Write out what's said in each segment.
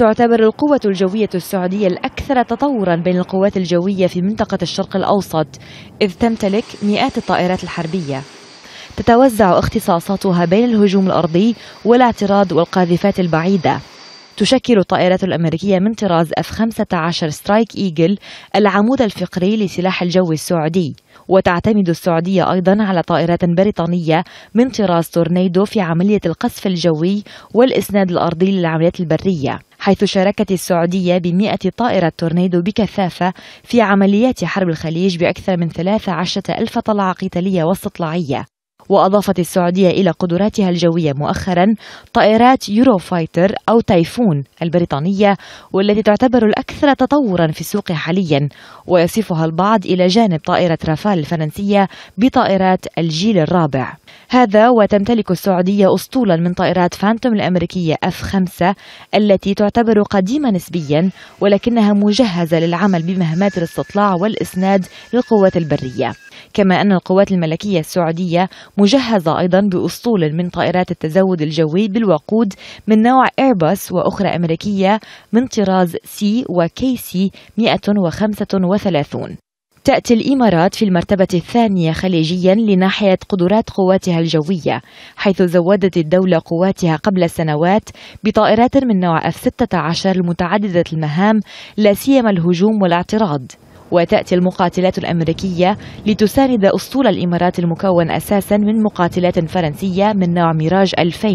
تعتبر القوة الجوية السعودية الأكثر تطورا بين القوات الجوية في منطقة الشرق الأوسط إذ تمتلك مئات الطائرات الحربية تتوزع اختصاصاتها بين الهجوم الأرضي والاعتراض والقاذفات البعيدة تشكل الطائرات الأمريكية من طراز F-15 سترايك إيجل العمود الفقري لسلاح الجو السعودي وتعتمد السعودية أيضا على طائرات بريطانية من طراز تورنيدو في عملية القصف الجوي والإسناد الأرضي للعمليات البرية حيث شاركت السعودية بمئة طائرة تورنيدو بكثافة في عمليات حرب الخليج بأكثر من 13 ألف طلعة قتالية واستطلاعية وأضافت السعودية إلى قدراتها الجوية مؤخرا طائرات يورو فايتر أو تايفون البريطانية والتي تعتبر الأكثر تطورا في السوق حاليا ويصفها البعض إلى جانب طائرة رافال الفرنسية بطائرات الجيل الرابع هذا وتمتلك السعودية أسطولا من طائرات فانتوم الأمريكية اف 5 التي تعتبر قديمة نسبيا ولكنها مجهزة للعمل بمهمات الاستطلاع والإسناد للقوات البرية كما أن القوات الملكية السعودية مجهزة أيضا بأسطول من طائرات التزود الجوي بالوقود من نوع إيرباص وأخرى أمريكية من طراز سي وكي سي 135 تأتي الإمارات في المرتبة الثانية خليجيا لناحية قدرات قواتها الجوية حيث زودت الدولة قواتها قبل سنوات بطائرات من نوع F-16 المتعددة المهام لا سيما الهجوم والاعتراض وتأتي المقاتلات الأمريكية لتساند أسطول الإمارات المكون أساسا من مقاتلات فرنسية من نوع ميراج 2000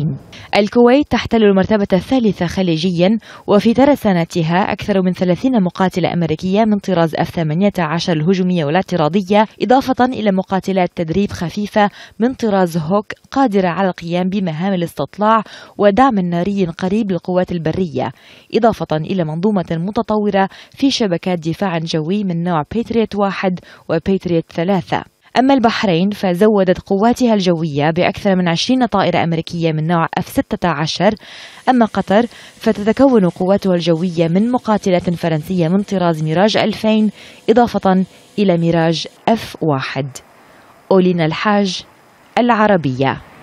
الكويت تحتل المرتبة الثالثة خليجيا وفي ترسانتها أكثر من 30 مقاتلة أمريكية من طراز F-18 الهجومية والاعتراضية إضافة إلى مقاتلات تدريب خفيفة من طراز هوك قادرة على القيام بمهام الاستطلاع ودعم ناري قريب للقوات البرية إضافة إلى منظومة متطورة في شبكات دفاع جوي من نوع بيتريت واحد وبيتريت ثلاثة أما البحرين فزودت قواتها الجوية بأكثر من 20 طائرة أمريكية من نوع F-16 أما قطر فتتكون قواتها الجوية من مقاتلات فرنسية من طراز ميراج 2000 إضافة إلى ميراج F-1 أولينا الحاج العربية